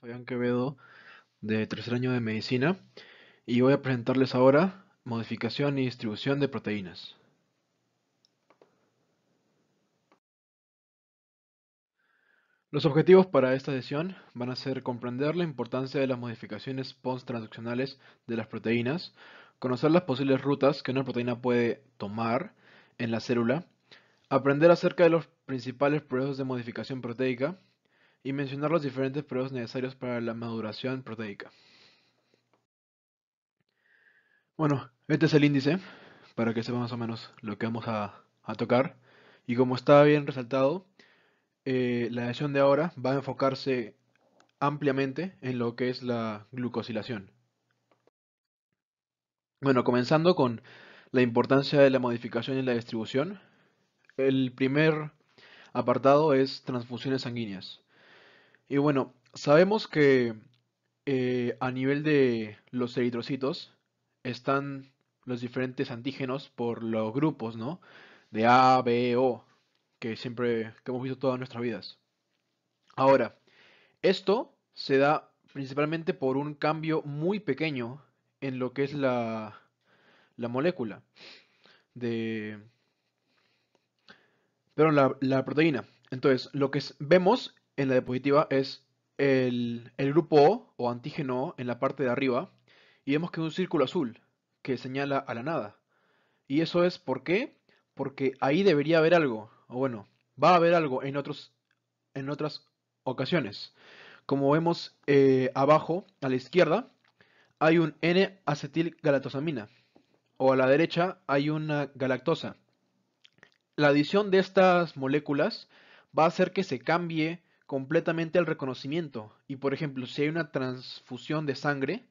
Fabián Quevedo de tercer año de medicina y voy a presentarles ahora modificación y distribución de proteínas. Los objetivos para esta sesión van a ser comprender la importancia de las modificaciones post de las proteínas, conocer las posibles rutas que una proteína puede tomar en la célula, aprender acerca de los principales procesos de modificación proteica, y mencionar los diferentes pruebas necesarios para la maduración proteica. Bueno, este es el índice, para que sepa más o menos lo que vamos a, tocar. Y como está bien resaltado, eh, la edición de ahora va a enfocarse ampliamente en lo que es la glucosilación. Bueno, comenzando con la importancia de la modificación y la distribución, el primer apartado es transfusiones sanguíneas. Y bueno, sabemos que eh, a nivel de los eritrocitos están los diferentes antígenos por los grupos, ¿no? De A, B, O, que siempre que hemos visto todas nuestras vidas. Ahora, esto se da principalmente por un cambio muy pequeño en lo que es la, la molécula de... Perdón, la, la proteína. Entonces, lo que vemos en la diapositiva es el, grupo O o antígeno O en la parte de arriba y vemos que es un círculo azul que señala a la nada. Y eso es ¿por qué? Porque ahí debería haber algo, o bueno, va a haber algo en, otros, en otras ocasiones. Como vemos eh, abajo, a la izquierda, hay un N-acetilgalactosamina. O a la derecha hay una galactosa. La adición de estas moléculas va a hacer que se cambie completamente al reconocimiento. Y por ejemplo, si hay una transfusión de sangre,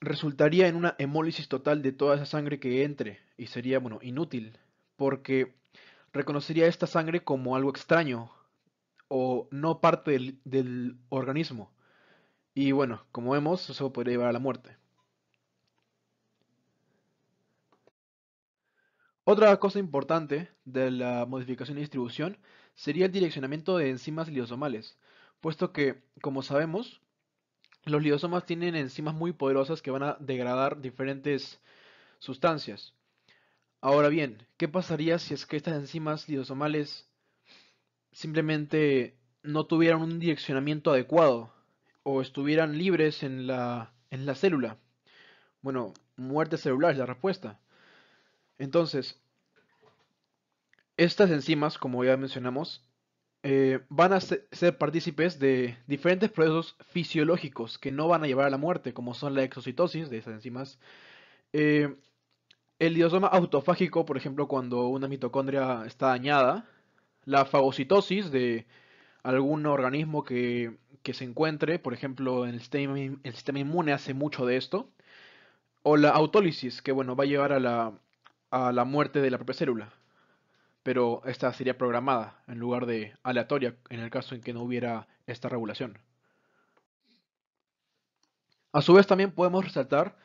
resultaría en una hemólisis total de toda esa sangre que entre y sería, bueno, inútil, porque reconocería esta sangre como algo extraño o no parte del, organismo. Y bueno, como vemos, eso podría llevar a la muerte. Otra cosa importante de la modificación y distribución sería el direccionamiento de enzimas liosomales, puesto que, como sabemos, los liosomas tienen enzimas muy poderosas que van a degradar diferentes sustancias. Ahora bien, ¿qué pasaría si es que estas enzimas liosomales simplemente no tuvieran un direccionamiento adecuado o estuvieran libres en la, en la célula? Bueno, muerte celular es la respuesta entonces, estas enzimas, como ya mencionamos, eh, van a ser, partícipes de diferentes procesos fisiológicos que no van a llevar a la muerte, como son la exocitosis de esas enzimas. Eh, el diosoma autofágico, por ejemplo, cuando una mitocondria está dañada, la fagocitosis de algún organismo que, se encuentre, por ejemplo, en el sistema, el sistema inmune hace mucho de esto, o la autólisis, que bueno, va a llevar a la a la muerte de la propia célula, pero esta sería programada en lugar de aleatoria en el caso en que no hubiera esta regulación. A su vez también podemos resaltar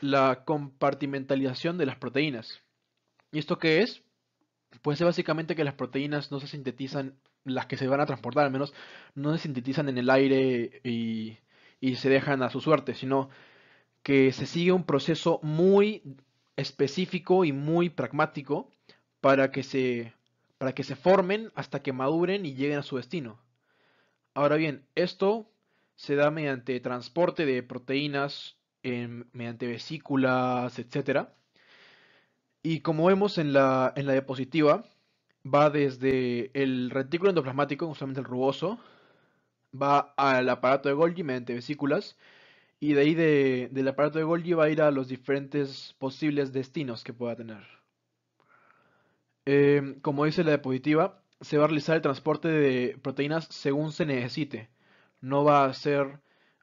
la compartimentalización de las proteínas. ¿Y esto qué es? Pues es básicamente que las proteínas no se sintetizan, las que se van a transportar al menos, no se sintetizan en el aire y, y se dejan a su suerte, sino que se sigue un proceso muy específico y muy pragmático para que se para que se formen hasta que maduren y lleguen a su destino. Ahora bien, esto se da mediante transporte de proteínas em, mediante vesículas, etc. Y como vemos en la, en la diapositiva, va desde el retículo endoplasmático, justamente el rugoso, va al aparato de Golgi mediante vesículas y de ahí de, del aparato de Golgi va a ir a los diferentes posibles destinos que pueda tener. Em, como dice la diapositiva, se va a realizar el transporte de proteínas según se necesite. No va a ser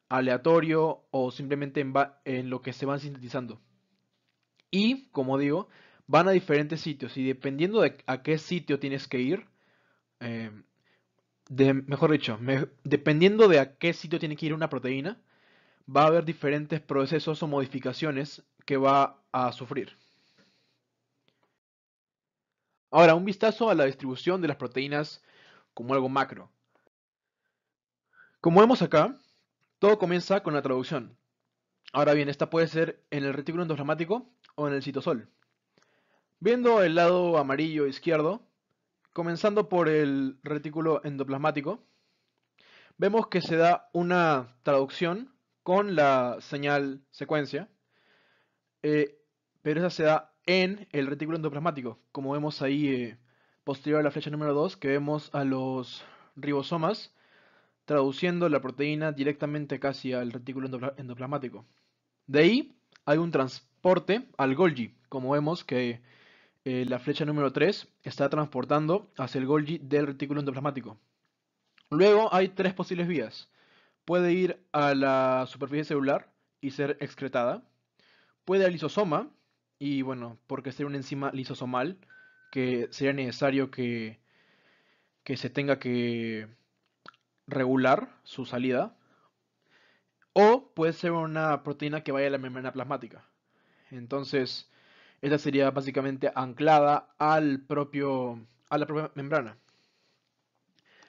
aleatorio o simplemente en, lo que se van sintetizando. Y, como digo, van a diferentes sitios y dependiendo de a qué sitio tienes que ir, em, de, mejor dicho, dependiendo de a qué sitio tiene que ir una proteína, va a haber diferentes procesos o modificaciones que va a sufrir. Ahora, un vistazo a la distribución de las proteínas como algo macro. Como vemos acá, todo comienza con la traducción. Ahora bien, esta puede ser en el retículo endoplasmático o en el citosol. Viendo el lado amarillo izquierdo, comenzando por el retículo endoplasmático, vemos que se da una traducción con la señal secuencia, eh, pero esa se da en el retículo endoplasmático, como vemos ahí eh, posterior a la flecha número 2, que vemos a los ribosomas traduciendo la proteína directamente casi al retículo endoplasmático. De ahí hay un transporte al Golgi, como vemos que eh, la flecha número 3 está transportando hacia el Golgi del retículo endoplasmático. Luego hay tres posibles vías puede ir a la superficie celular y ser excretada, puede al lisosoma, y bueno, porque sería una enzima lisosomal, que sería necesario que, que se tenga que regular su salida, o puede ser una proteína que vaya a la membrana plasmática. Entonces, esta sería básicamente anclada al propio, a la propia membrana.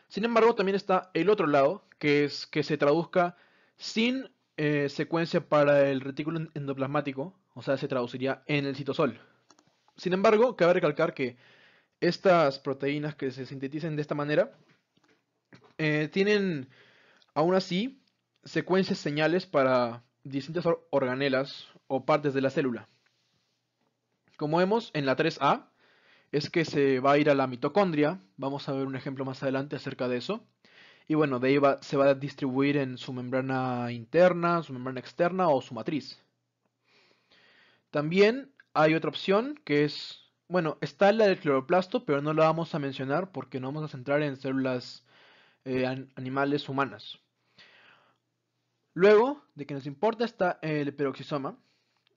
Sin embargo, también está el otro lado, que, que se traduzca sin eh, secuencia para el retículo endoplasmático, o sea, se traduciría en el citosol. Sin embargo, cabe recalcar que estas proteínas que se sintetizan de esta manera eh, tienen aún así secuencias señales para distintas organelas o partes de la célula. Como vemos en la 3A, es que se va a ir a la mitocondria, vamos a ver un ejemplo más adelante acerca de eso, y bueno, de ahí se va a distribuir en su membrana interna, su membrana externa o su matriz. También hay otra opción que es, bueno, está la del cloroplasto, pero no la vamos a mencionar porque no vamos a centrar en células eh, animales humanas. Luego, de que nos importa, está el peroxisoma,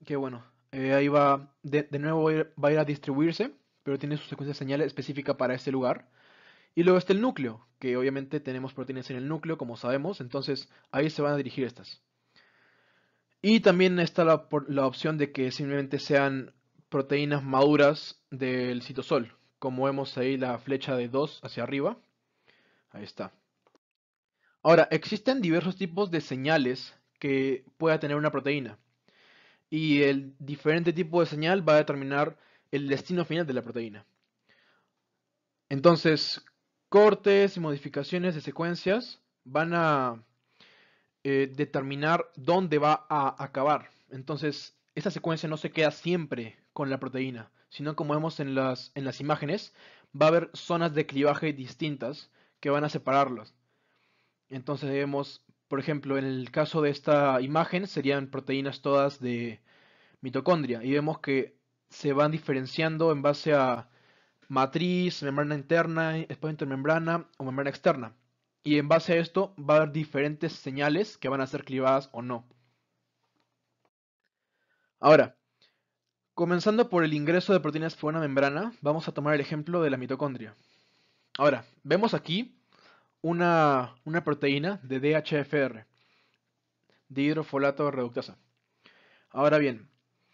que bueno, eh, ahí va, de, nuevo va a, ir, a, distribuirse, pero tiene su secuencia de señal específica para ese lugar. Y luego está el núcleo, que obviamente tenemos proteínas en el núcleo, como sabemos, entonces ahí se van a dirigir estas. Y también está la, opción de que simplemente sean proteínas maduras del citosol, como vemos ahí la flecha de 2 hacia arriba. Ahí está. Ahora, existen diversos tipos de señales que pueda tener una proteína. Y el diferente tipo de señal va a determinar el destino final de la proteína. Entonces, cortes y modificaciones de secuencias van a eh, determinar dónde va a acabar. Entonces, esta secuencia no se queda siempre con la proteína, sino como vemos en las, en las imágenes, va a haber zonas de clivaje distintas que van a separarlas. Entonces vemos, por ejemplo, en el caso de esta imagen serían proteínas todas de mitocondria y vemos que se van diferenciando en base a matriz, membrana interna, espacio intermembrana o membrana externa. Y en base a esto va a haber diferentes señales que van a ser clivadas o no. Ahora, comenzando por el ingreso de proteínas por una membrana, vamos a tomar el ejemplo de la mitocondria. Ahora, vemos aquí una, proteína de DHFR, de hidrofolato reductasa. Ahora bien,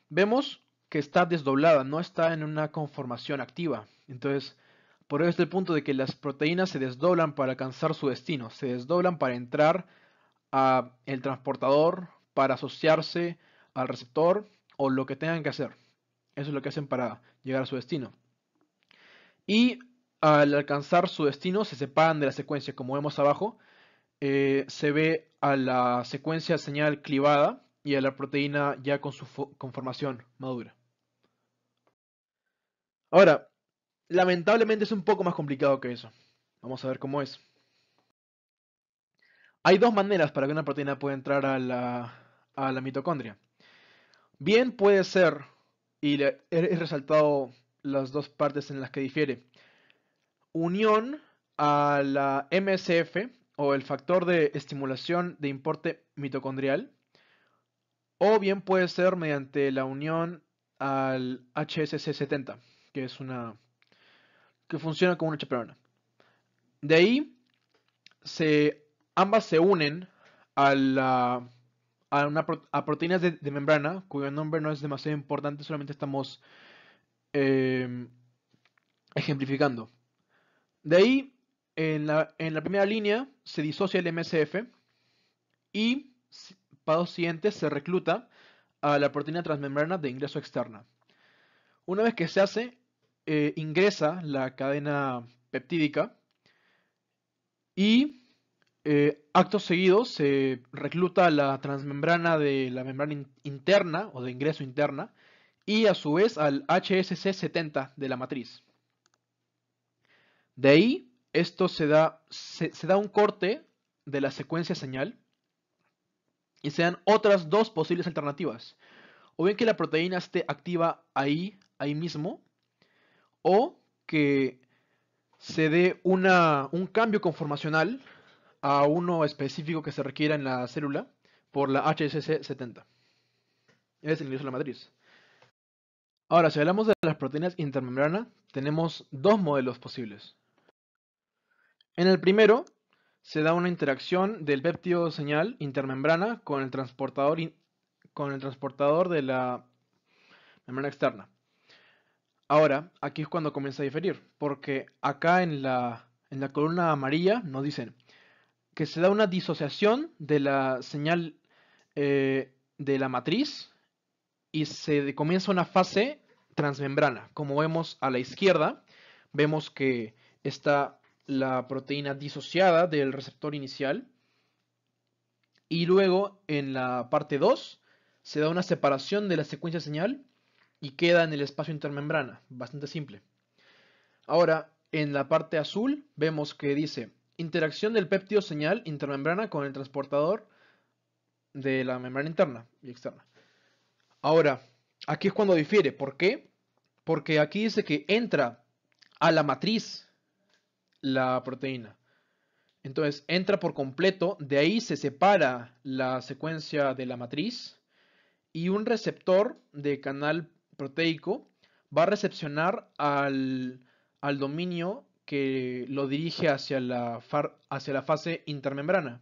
vemos que está desdoblada, no está en una conformación activa. Entonces, por eso es el punto de que las proteínas se desdoblan para alcanzar su destino, se desdoblan para entrar al transportador, para asociarse al receptor o lo que tengan que hacer. Eso es lo que hacen para llegar a su destino. Y al alcanzar su destino se separan de la secuencia, como vemos abajo. Eh, se ve a la secuencia señal clivada y a la proteína ya con su conformación madura. Ahora, lamentablemente es un poco más complicado que eso. Vamos a ver cómo es. Hay dos maneras para que una proteína pueda entrar a la, mitocondria. Bien puede ser, y he resaltado las dos partes en las que difiere, unión a la MSF o el factor de estimulación de importe mitocondrial, o bien puede ser mediante la unión al HSC70, que es una que funciona como una chaperona. De ahí, se, ambas se unen a, la, una, a proteínas de, membrana, cuyo nombre no es demasiado importante, solamente estamos em, ejemplificando. De ahí, en la, primera línea se disocia el MSF y los siguientes se recluta a la proteína transmembrana de ingreso externa. Una vez que se hace, eh, ingresa la cadena peptídica y eh, actos acto seguido se recluta la transmembrana de la membrana interna o de ingreso interna y a su vez al HSC70 de la matriz. De ahí, esto se da, se, da un corte de la secuencia señal y se dan otras dos posibles alternativas. O bien que la proteína esté activa ahí, ahí mismo, o que se dé un cambio conformacional a uno específico que se requiera en la célula por la HSC70. Es el inicio de la matriz. Ahora, si hablamos de las proteínas intermembrana, tenemos dos modelos posibles. En el primero, se da una interacción del péptido señal intermembrana con el transportador, con el transportador de la membrana externa. Ahora, aquí es cuando comienza a diferir, porque acá en la, en la columna amarilla nos dicen que se da una disociación de la señal eh, de la matriz y se comienza una fase transmembrana. Como vemos a la izquierda, vemos que está la proteína disociada del receptor inicial y luego en la parte 2 se da una separación de la secuencia señal y queda en el espacio intermembrana, bastante simple. Ahora, en la parte azul vemos que dice interacción del péptido señal intermembrana con el transportador de la membrana interna y externa. Ahora, aquí es cuando difiere. ¿Por qué? Porque aquí dice que entra a la matriz la proteína. Entonces entra por completo, de ahí se separa la secuencia de la matriz y un receptor de canal proteico va a recepcionar al, dominio que lo dirige hacia la, hacia la fase intermembrana.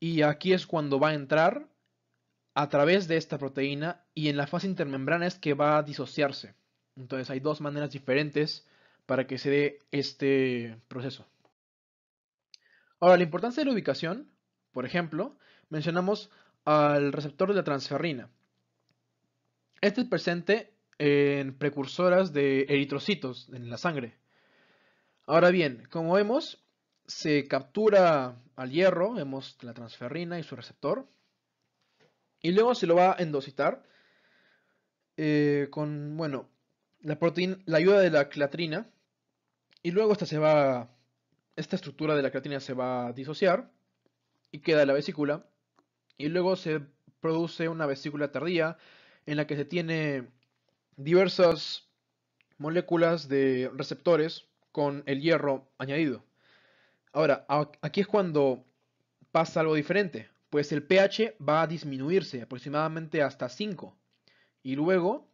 Y aquí es cuando va a entrar a través de esta proteína y en la fase intermembrana es que va a disociarse. Entonces hay dos maneras diferentes para que se dé este proceso. Ahora, la importancia de la ubicación, por ejemplo, mencionamos al receptor de la transferrina. Este es presente en precursoras de eritrocitos en la sangre. Ahora bien, como vemos, se captura al hierro, vemos la transferrina y su receptor, y luego se lo va a endocitar eh, con, bueno, la, proteína, la ayuda de la clatrina, y luego esta se va, esta estructura de la clatrina se va a disociar y queda la vesícula, y luego se produce una vesícula tardía en la que se tiene diversas moléculas de receptores con el hierro añadido. Ahora, aquí es cuando pasa algo diferente, pues el pH va a disminuirse aproximadamente hasta 5. Y luego,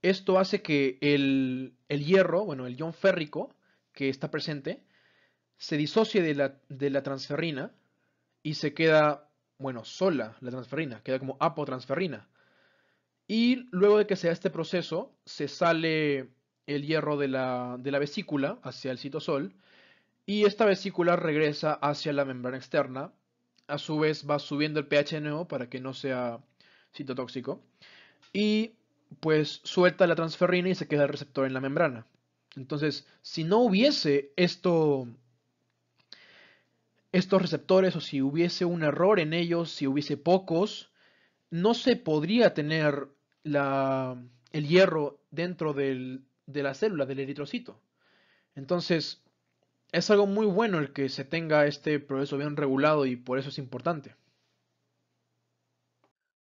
esto hace que el, hierro, bueno, el ion férrico que está presente, se disocie de la, de la transferrina y se queda, bueno, sola la transferrina, queda como apotransferrina. Y luego de que se da este proceso, se sale el hierro de la, vesícula hacia el citosol y esta vesícula regresa hacia la membrana externa. A su vez va subiendo el pH nuevo para que no sea citotóxico. Y pues suelta la transferrina y se queda el receptor en la membrana. Entonces, si no hubiese esto, estos receptores o si hubiese un error en ellos, si hubiese pocos, no se podría tener el hierro dentro de la célula, del eritrocito. Entonces, es algo muy bueno el que se tenga este proceso bien regulado y por eso es importante.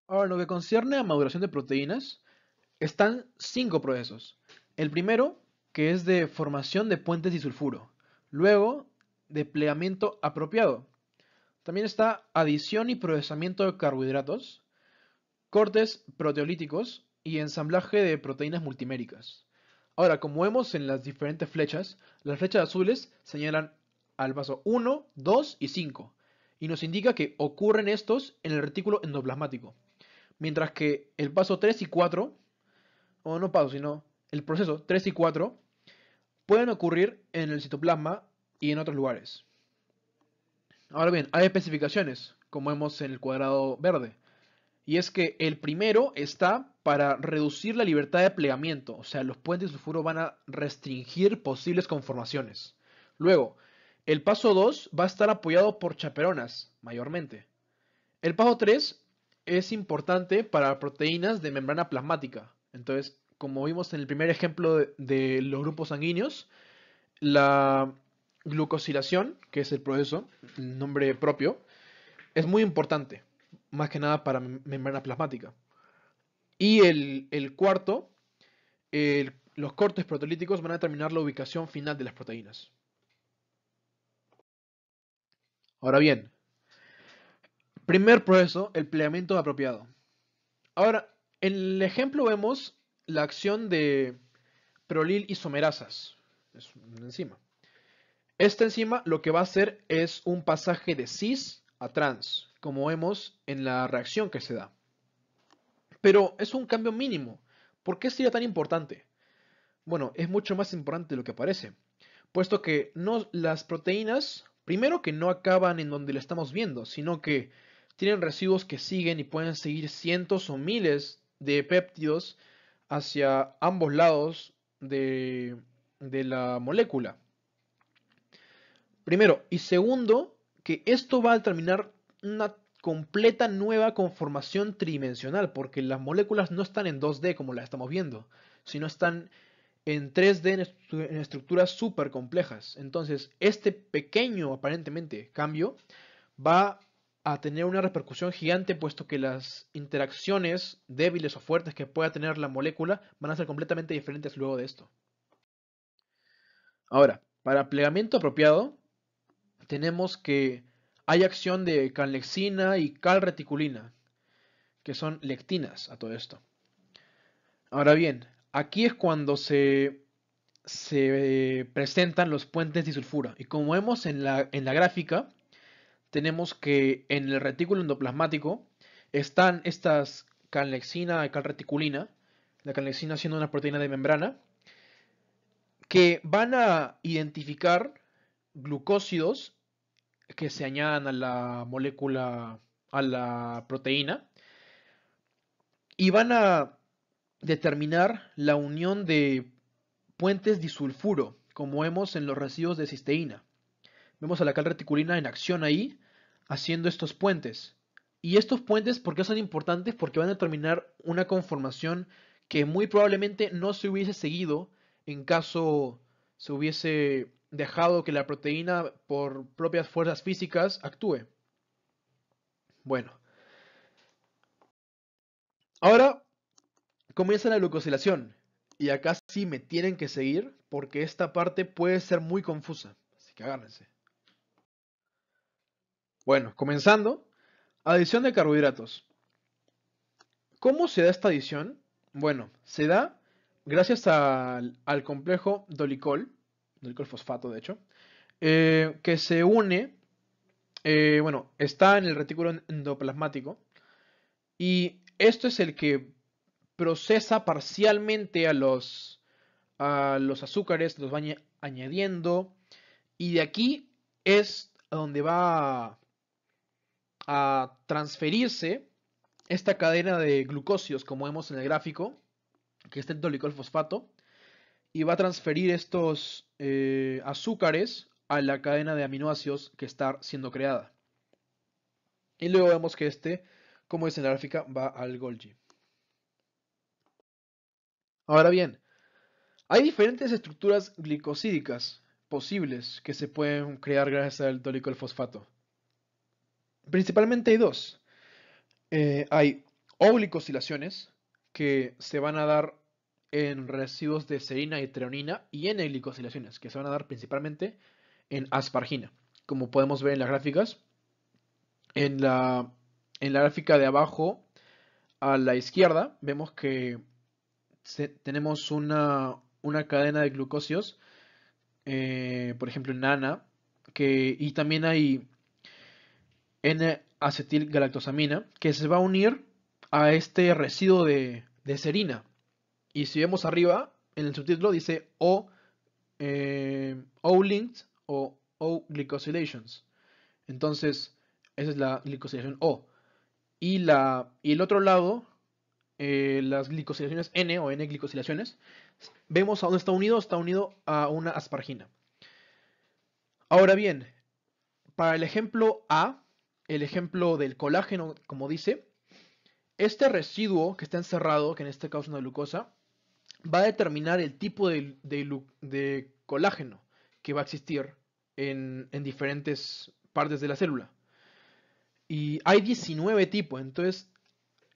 Ahora, en lo que concierne a maduración de proteínas, están cinco procesos. El primero, que es de formación de puentes disulfuro. Luego, de plegamiento apropiado. También está adición y procesamiento de carbohidratos cortes proteolíticos y ensamblaje de proteínas multiméricas. Ahora, como vemos en las diferentes flechas, las flechas azules señalan al paso 1, 2 y 5, y nos indica que ocurren estos en el retículo endoplasmático, mientras que el paso 3 y 4, o no paso, sino el proceso 3 y 4, pueden ocurrir en el citoplasma y en otros lugares. Ahora bien, hay especificaciones, como vemos en el cuadrado verde, y es que el primero está para reducir la libertad de plegamiento, o sea, los puentes de sulfuro van a restringir posibles conformaciones. Luego, el paso 2 va a estar apoyado por chaperonas, mayormente. El paso 3 es importante para proteínas de membrana plasmática. Entonces, como vimos en el primer ejemplo de, los grupos sanguíneos, la glucosilación, que es el proceso, nombre propio, es muy importante más que nada para membrana plasmática. Y el, cuarto, los cortes proteolíticos van a determinar la ubicación final de las proteínas. Ahora bien, primer proceso, el plegamiento apropiado. Ahora, en el ejemplo vemos la acción de prolil isomerasas, es una enzima. Esta enzima lo que va a hacer es un pasaje de cis a trans como vemos en la reacción que se da. Pero es un cambio mínimo. ¿Por qué sería tan importante? Bueno, es mucho más importante de lo que parece, puesto que no, las proteínas, primero que no acaban en donde la estamos viendo, sino que tienen residuos que siguen y pueden seguir cientos o miles de péptidos hacia ambos lados de, de la molécula. Primero. Y segundo, que esto va a terminar una completa nueva conformación tridimensional, porque las moléculas no están en 2D como las estamos viendo, sino están en 3D en, estructuras súper complejas. Entonces, este pequeño, aparentemente, cambio va a tener una repercusión gigante, puesto que las interacciones débiles o fuertes que pueda tener la molécula van a ser completamente diferentes luego de esto. Ahora, para plegamiento apropiado, tenemos que hay acción de canlexina y calreticulina, que son lectinas a todo esto. Ahora bien, aquí es cuando se, eh, presentan los puentes disulfura. Y como vemos en la, gráfica, tenemos que en el retículo endoplasmático están estas canlexina y calreticulina, la canlexina siendo una proteína de membrana, que van a identificar glucósidos que se añadan a la molécula, a la proteína, y van a determinar la unión de puentes disulfuro, como vemos en los residuos de cisteína. Vemos a la cal reticulina en acción ahí, haciendo estos puentes. Y estos puentes, ¿por qué son importantes? Porque van a determinar una conformación que muy probablemente no se hubiese seguido en caso se hubiese dejado que la proteína por propias fuerzas físicas actúe. Bueno. Ahora comienza la glucosilación. Y acá sí me tienen que seguir porque esta parte puede ser muy confusa. Así que agárrense. Bueno, comenzando. Adición de carbohidratos. ¿Cómo se da esta adición? Bueno, se da gracias al, al complejo dolicol, fosfato de hecho, eh, que se une, eh, bueno, está en el retículo endoplasmático y esto es el que procesa parcialmente a los, a los azúcares, los va añadiendo y de aquí es a donde va a, transferirse esta cadena de glucosios, como vemos en el gráfico, que es el dolicol fosfato, y va a transferir estos eh, azúcares a la cadena de aminoácidos que está siendo creada. Y luego vemos que este, como es en la gráfica, va al Golgi. Ahora bien, hay diferentes estructuras glicosídicas posibles que se pueden crear gracias al fosfato. Principalmente hay dos. Eh, hay oblicosilaciones que se van a dar en residuos de serina y treonina y en glicosilaciones, que se van a dar principalmente en aspargina. Como podemos ver en las gráficas, en la, en la gráfica de abajo a la izquierda vemos que tenemos una, una, cadena de glucosios, eh, por ejemplo en ANA, que, y también hay N-acetilgalactosamina, que se va a unir a este residuo de, de serina y si vemos arriba, en el subtítulo dice O, eh, o linked o O glycosylations. Entonces, esa es la glicosilación O. Y, la, y el otro lado, eh, las glicosilaciones N o N glicosilaciones, vemos a dónde está unido, está unido a una aspargina. Ahora bien, para el ejemplo A, el ejemplo del colágeno, como dice, este residuo que está encerrado, que en este caso es una glucosa, va a determinar el tipo de, colágeno que va a existir en, diferentes partes de la célula. Y hay 19 tipos, entonces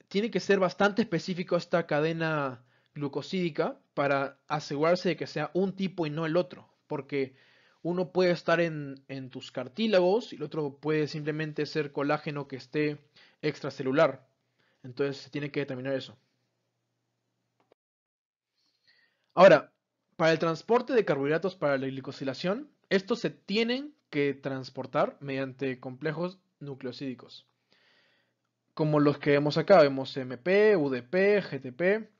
tiene que ser bastante específico esta cadena glucosídica para asegurarse de que sea un tipo y no el otro, porque uno puede estar en, en tus cartílagos y el otro puede simplemente ser colágeno que esté extracelular. Entonces se tiene que determinar eso. Ahora, para el transporte de carbohidratos para la glicosilación, estos se tienen que transportar mediante complejos nucleosídicos, como los que vemos acá, vemos MP, UDP, GTP,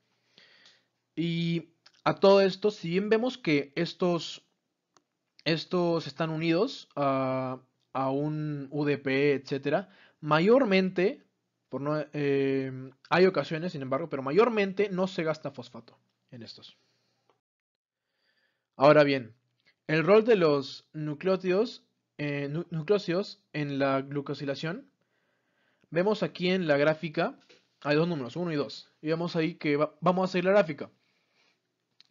y a todo esto, si bien vemos que estos, estos están unidos a, un UDP, etcétera, mayormente, eh, hay ocasiones, sin embargo, pero mayormente no se gasta fosfato en estos. Ahora bien, el rol de los nucleótidos, eh, en la glucosilación, vemos aquí en la gráfica, hay dos números, 1 y 2, y vemos ahí que vamos a seguir la gráfica.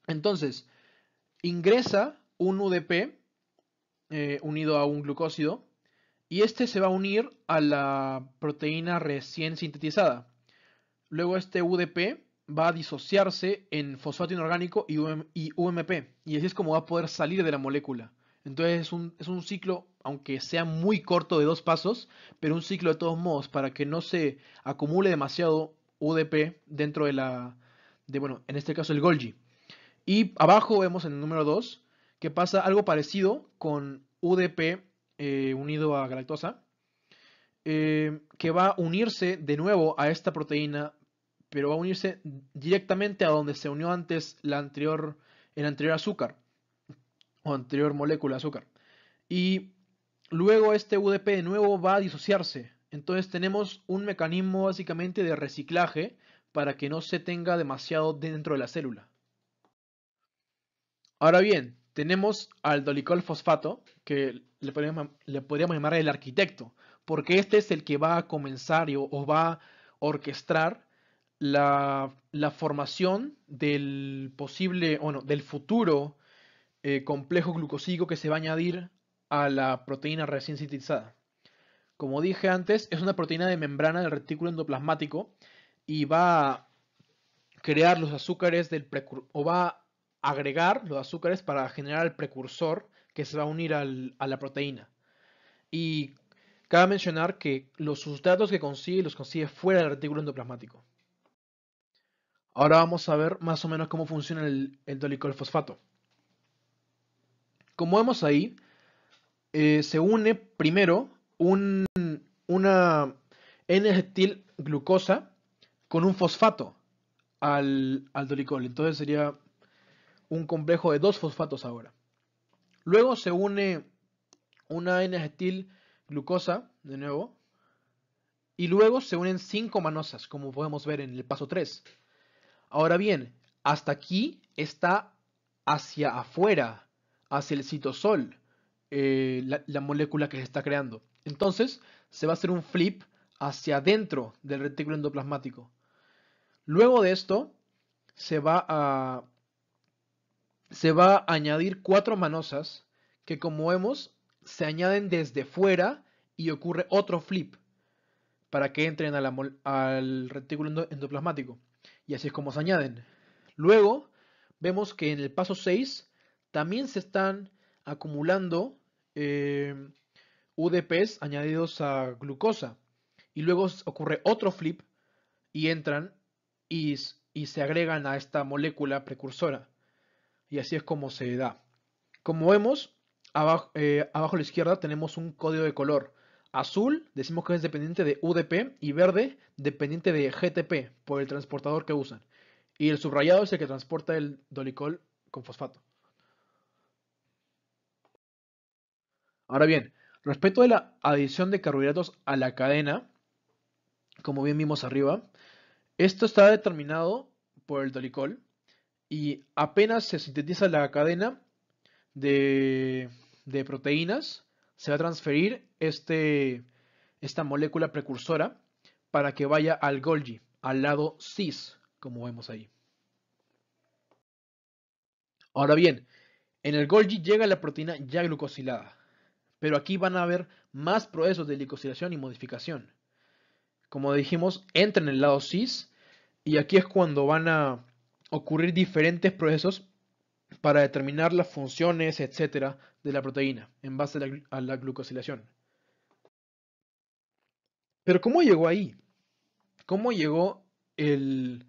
Entonces, ingresa un UDP eh, unido a un glucósido, y este se va a unir a la proteína recién sintetizada. Luego este UDP va a disociarse en fosfato inorgánico y, UMP. Y así es como va a poder salir de la molécula. Entonces es un, ciclo, aunque sea muy corto de dos pasos, pero un ciclo de todos modos para que no se acumule demasiado UDP dentro de la, de, bueno, en este caso el Golgi. Y abajo vemos en el número 2 que pasa algo parecido con UDP eh, unido a galactosa, eh, que va a unirse de nuevo a esta proteína pero va a unirse directamente a donde se unió antes la anterior, el anterior azúcar o anterior molécula de azúcar. Y luego este UDP de nuevo va a disociarse. Entonces tenemos un mecanismo básicamente de reciclaje para que no se tenga demasiado dentro de la célula. Ahora bien, tenemos al dolicol fosfato, que le podríamos, llamar el arquitecto, porque este es el que va a comenzar o, o va a orquestar la, formación del posible, no, del futuro eh, complejo glucosídico que se va a añadir a la proteína recién sintetizada. Como dije antes, es una proteína de membrana del retículo endoplasmático y va a crear los azúcares del o va a agregar los azúcares para generar el precursor que se va a unir a la proteína. Y cabe mencionar que los sustratos que consigue los consigue fuera del retículo endoplasmático. Ahora vamos a ver más o menos cómo funciona el, el fosfato. Como vemos ahí, eh, se une primero una n glucosa con un fosfato al, dolicol. Entonces sería un complejo de dos fosfatos ahora. Luego se une una n glucosa de nuevo. Y luego se unen cinco manosas, como podemos ver en el paso 3. Ahora bien, hasta aquí está hacia afuera, hacia el citosol, eh, la, molécula que se está creando. Entonces, se va a hacer un flip hacia adentro del retículo endoplasmático. Luego de esto, se va a, se va a añadir cuatro manosas que, como vemos, se añaden desde fuera y ocurre otro flip para que entren al retículo endoplasmático. Y así es como se añaden. Luego vemos que en el paso 6 también se están acumulando eh, UDPs añadidos a glucosa. Y luego ocurre otro flip y entran y, se agregan a esta molécula precursora. Y así es como se da. Como vemos, abajo eh, a la izquierda tenemos un código de color Azul decimos que es dependiente de UDP y verde dependiente de GTP por el transportador que usan. Y el subrayado es el que transporta el dolicol con fosfato. Ahora bien, respecto de la adición de carbohidratos a la cadena, como bien vimos arriba, esto está determinado por el dolicol y apenas se sintetiza la cadena de, de proteínas, se va a transferir este, esta molécula precursora para que vaya al Golgi, al lado cis, como vemos ahí. Ahora bien, en el Golgi llega la proteína ya glucosilada, pero aquí van a haber más procesos de glucosilación y modificación. Como dijimos, entra en el lado cis y aquí es cuando van a ocurrir diferentes procesos para determinar las funciones, etcétera, de la proteína en base a la, glucosilación. Pero ¿cómo llegó ahí? ¿Cómo llegó el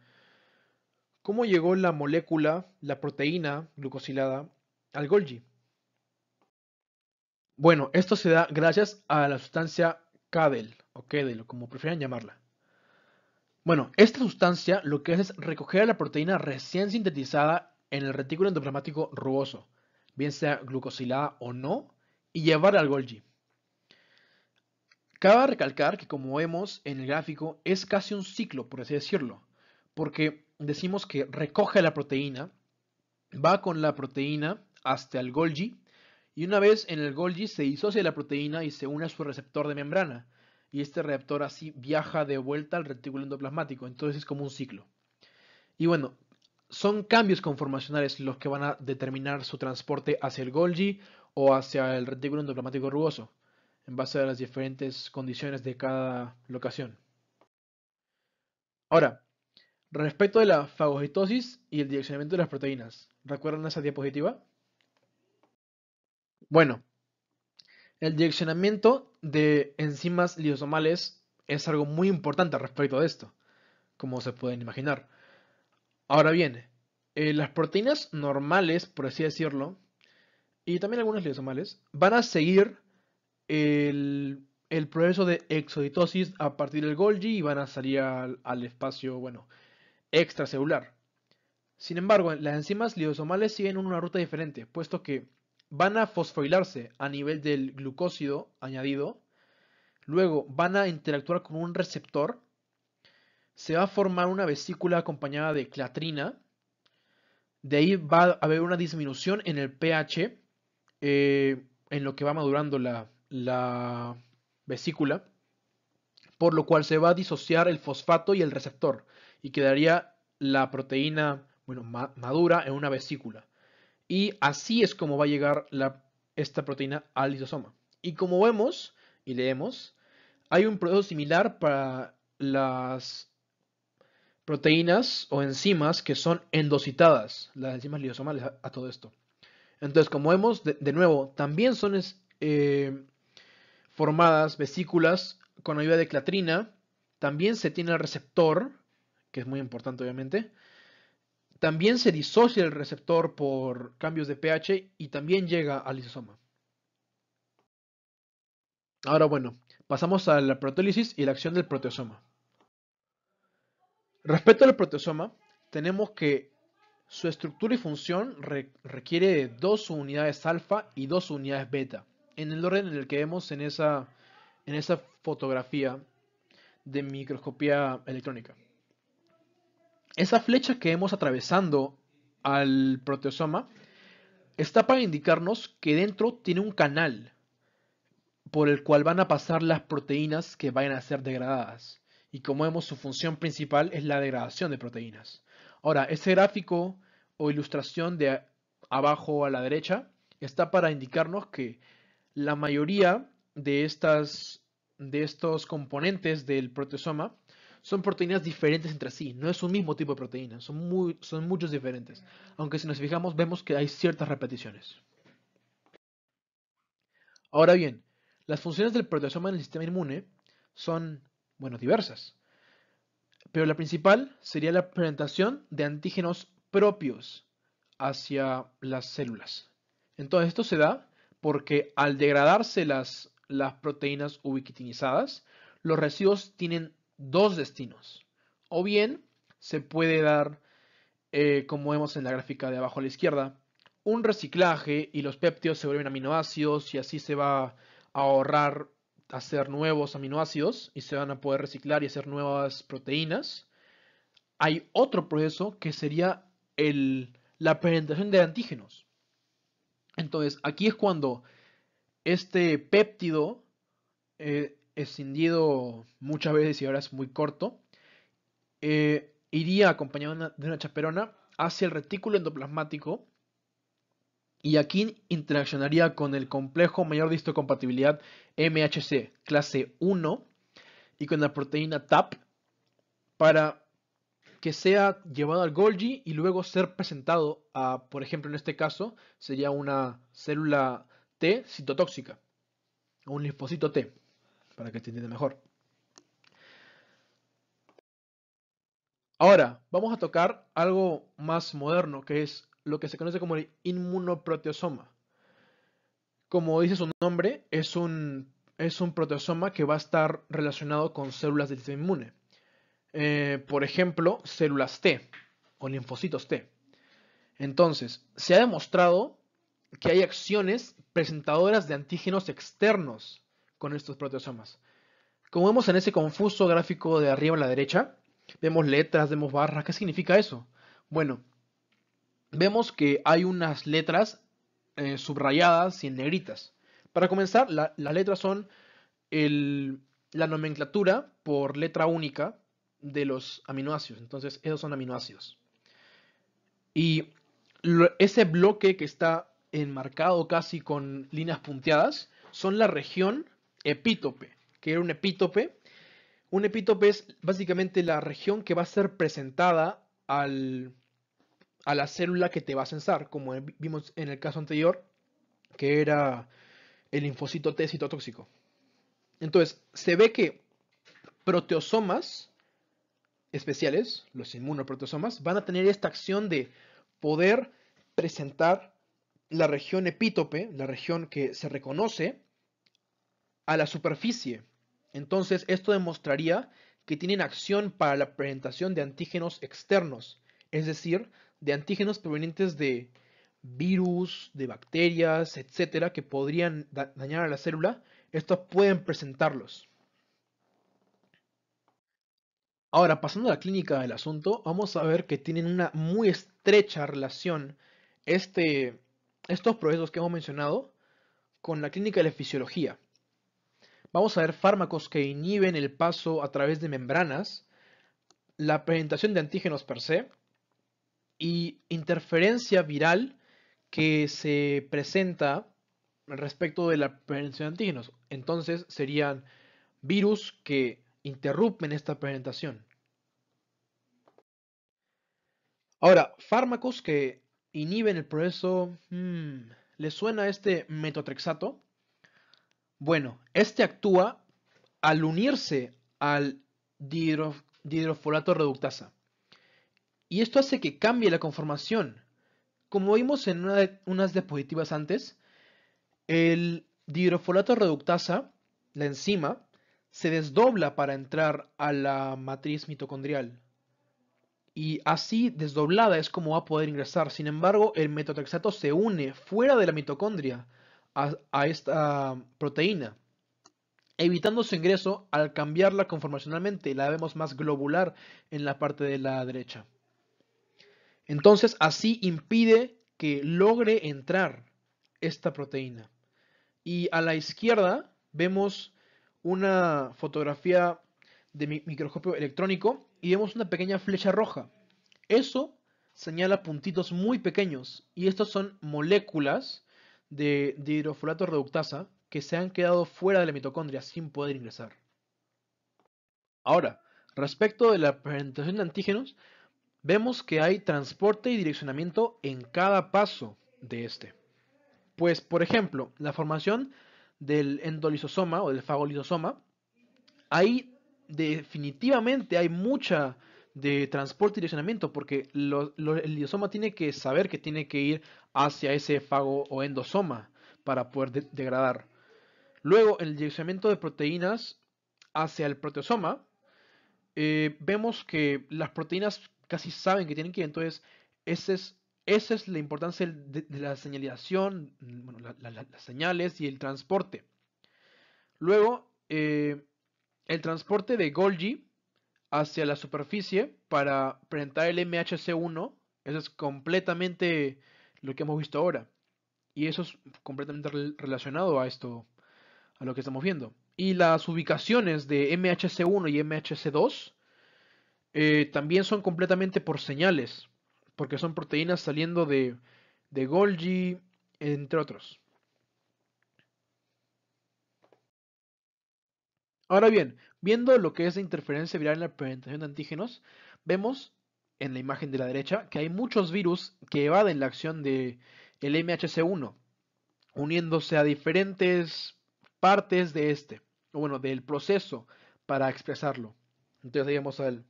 cómo llegó la molécula, la proteína glucosilada al Golgi? Bueno, esto se da gracias a la sustancia KDEL o Kedel, como prefieran llamarla. Bueno, esta sustancia lo que hace es recoger a la proteína recién sintetizada en el retículo endoplasmático rugoso, bien sea glucosilada o no, y llevar al Golgi. Cabe recalcar que como vemos en el gráfico es casi un ciclo, por así decirlo, porque decimos que recoge la proteína, va con la proteína hasta el Golgi, y una vez en el Golgi se disocia la proteína y se une a su receptor de membrana, y este receptor así viaja de vuelta al retículo endoplasmático, entonces es como un ciclo. Y bueno, son cambios conformacionales los que van a determinar su transporte hacia el Golgi o hacia el retículo endoplasmático rugoso, en base a las diferentes condiciones de cada locación. Ahora, respecto de la fagocitosis y el direccionamiento de las proteínas, ¿recuerdan esa diapositiva? Bueno, el direccionamiento de enzimas lisosomales es algo muy importante respecto de esto, como se pueden imaginar Ahora bien, eh, las proteínas normales, por así decirlo, y también algunas lisosomales, van a seguir el, proceso de exoditosis a partir del Golgi y van a salir al, espacio, bueno, extracelular. Sin embargo, las enzimas liosomales siguen una ruta diferente, puesto que van a fosforilarse a nivel del glucósido añadido, luego van a interactuar con un receptor se va a formar una vesícula acompañada de clatrina. De ahí va a haber una disminución en el pH eh, en lo que va madurando la, vesícula, por lo cual se va a disociar el fosfato y el receptor y quedaría la proteína bueno, madura en una vesícula. Y así es como va a llegar esta proteína al lisosoma. Y como vemos y leemos, hay un proceso similar para las proteínas o enzimas que son endocitadas, las enzimas lisosomales a, todo esto. Entonces, como vemos, de, nuevo, también son eh, formadas vesículas con ayuda de clatrina, también se tiene el receptor, que es muy importante obviamente, también se disocia el receptor por cambios de pH y también llega al lisosoma. Ahora bueno, pasamos a la proteólisis y la acción del proteosoma. Respecto al proteosoma, tenemos que su estructura y función requiere dos unidades alfa y dos unidades beta, en el orden en el que vemos en esa, en esa fotografía de microscopía electrónica. Esa flecha que vemos atravesando al proteosoma está para indicarnos que dentro tiene un canal por el cual van a pasar las proteínas que vayan a ser degradadas y como vemos su función principal es la degradación de proteínas. Ahora, este gráfico o ilustración de abajo a la derecha está para indicarnos que la mayoría de, estas, de estos componentes del proteosoma son proteínas diferentes entre sí, no es un mismo tipo de proteína, son, muy, son muchos diferentes, aunque si nos fijamos vemos que hay ciertas repeticiones. Ahora bien, las funciones del proteosoma en el sistema inmune son bueno, diversas. Pero la principal sería la presentación de antígenos propios hacia las células. Entonces esto se da porque al degradarse las, las proteínas ubiquitinizadas, los residuos tienen dos destinos. O bien se puede dar, eh, como vemos en la gráfica de abajo a la izquierda, un reciclaje y los péptidos se vuelven aminoácidos y así se va a ahorrar hacer nuevos aminoácidos y se van a poder reciclar y hacer nuevas proteínas. Hay otro proceso que sería la presentación de antígenos. Entonces, aquí es cuando este péptido eh, escindido muchas veces y ahora es muy corto, eh, iría acompañado de una chaperona hacia el retículo endoplasmático y aquí interaccionaría con el complejo mayor de histocompatibilidad MHC clase 1 y con la proteína TAP para que sea llevado al Golgi y luego ser presentado a, por ejemplo, en este caso sería una célula T citotóxica o un linfocito T, para que se entienda mejor. Ahora, vamos a tocar algo más moderno que es lo que se conoce como el inmunoproteosoma. Como dice su nombre, es un, es un proteosoma que va a estar relacionado con células del sistema inmune. Eh, por ejemplo, células T o linfocitos T. Entonces, se ha demostrado que hay acciones presentadoras de antígenos externos con estos proteosomas. Como vemos en ese confuso gráfico de arriba a la derecha, vemos letras, vemos barras, ¿qué significa eso? Bueno, vemos que hay unas letras eh, subrayadas y en negritas. Para comenzar, las letras son la nomenclatura por letra única de los aminoácidos. Entonces, esos son aminoácidos. Y ese bloque que está enmarcado casi con líneas punteadas son la región epítope, que era un epítope. Un epítope es básicamente la región que va a ser presentada al, a la célula que te va a censar, como vimos en el caso anterior, que era el linfocito T citotóxico. Entonces, se ve que proteosomas especiales, los inmunoproteosomas, van a tener esta acción de poder presentar la región epítope, la región que se reconoce, a la superficie. Entonces, esto demostraría que tienen acción para la presentación de antígenos externos, es decir, de antígenos provenientes de virus, de bacterias, etcétera, que podrían dañar a la célula, estos pueden presentarlos. Ahora, pasando a la clínica del asunto, vamos a ver que tienen una muy estrecha relación este, estos procesos que hemos mencionado con la clínica de la fisiología. Vamos a ver fármacos que inhiben el paso a través de membranas, la presentación de antígenos per se, y interferencia viral que se presenta respecto de la presentación de antígenos. Entonces serían virus que interrumpen esta presentación. Ahora, fármacos que inhiben el proceso... Hmm, ¿Les suena este metotrexato? Bueno, este actúa al unirse al dihidrofolato reductasa. Y esto hace que cambie la conformación. Como vimos en unas diapositivas antes, el dihidrofolato reductasa, la enzima, se desdobla para entrar a la matriz mitocondrial. Y así desdoblada es como va a poder ingresar. Sin embargo, el metotrexato se une fuera de la mitocondria a esta proteína, evitando su ingreso al cambiarla conformacionalmente. La vemos más globular en la parte de la derecha. Entonces así impide que logre entrar esta proteína. Y a la izquierda vemos una fotografía de mi microscopio electrónico y vemos una pequeña flecha roja. Eso señala puntitos muy pequeños y estas son moléculas de, de hidrofolato reductasa que se han quedado fuera de la mitocondria sin poder ingresar. Ahora, respecto de la presentación de antígenos, vemos que hay transporte y direccionamiento en cada paso de este. Pues, por ejemplo, la formación del endolisosoma o del fagolisosoma, ahí definitivamente hay mucha de transporte y direccionamiento, porque el lisosoma tiene que saber que tiene que ir hacia ese fago o endosoma para poder degradar. Luego, el direccionamiento de proteínas hacia el proteosoma, eh, vemos que las proteínas casi saben que tienen que ir. Entonces, es, esa es la importancia de, la señalización, mm, las señales y el transporte. Luego, eh, el transporte de Golgi hacia la superficie para presentar el MHC1, eso es completamente lo que hemos visto ahora. Y eso es completamente relacionado a esto, a lo que estamos viendo. Y las ubicaciones de MHC1 y MHC2 eh, también son completamente por señales, porque son proteínas saliendo de, Golgi, entre otros. Ahora bien, viendo lo que es la interferencia viral en la presentación de antígenos, vemos en la imagen de la derecha que hay muchos virus que evaden la acción del MHC1, uniéndose a diferentes partes de este, o bueno, del proceso para expresarlo. Entonces ahí al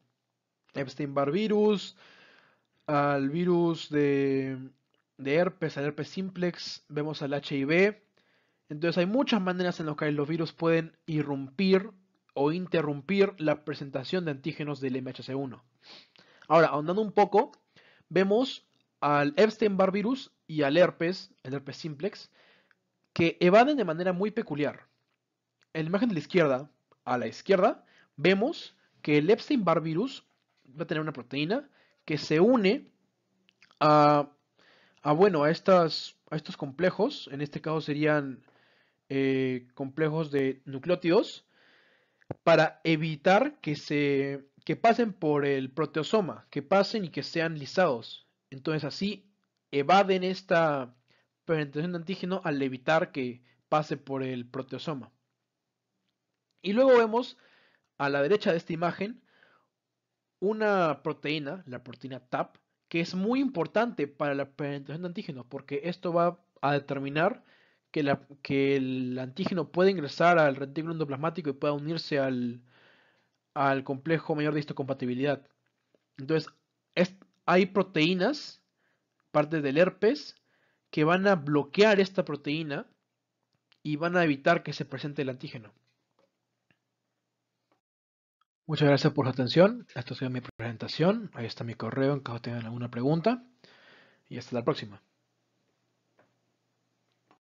Epstein-Barr virus, al virus de, herpes, al herpes simplex, vemos al HIV. Entonces hay muchas maneras en las que los virus pueden irrumpir o interrumpir la presentación de antígenos del MHC1. Ahora, ahondando un poco, vemos al Epstein-Barr virus y al herpes, el herpes simplex, que evaden de manera muy peculiar. En la imagen de la izquierda, a la izquierda, vemos que el Epstein-Barr virus va a tener una proteína que se une a, a bueno, a, estas, a estos complejos, en este caso serían eh, complejos de nucleótidos, para evitar que, se, que pasen por el proteosoma, que pasen y que sean lisados. Entonces así evaden esta presentación de antígeno al evitar que pase por el proteosoma. Y luego vemos a la derecha de esta imagen una proteína, la proteína TAP, que es muy importante para la penetración de antígenos, porque esto va a determinar que, el antígeno puede ingresar al retículo endoplasmático y pueda unirse al, complejo mayor de histocompatibilidad. Entonces, hay proteínas, parte del herpes, que van a bloquear esta proteína y van a evitar que se presente el antígeno. Muchas gracias por su atención. Esto ha sido mi presentación. Ahí está mi correo en caso tengan alguna pregunta. Y hasta la próxima.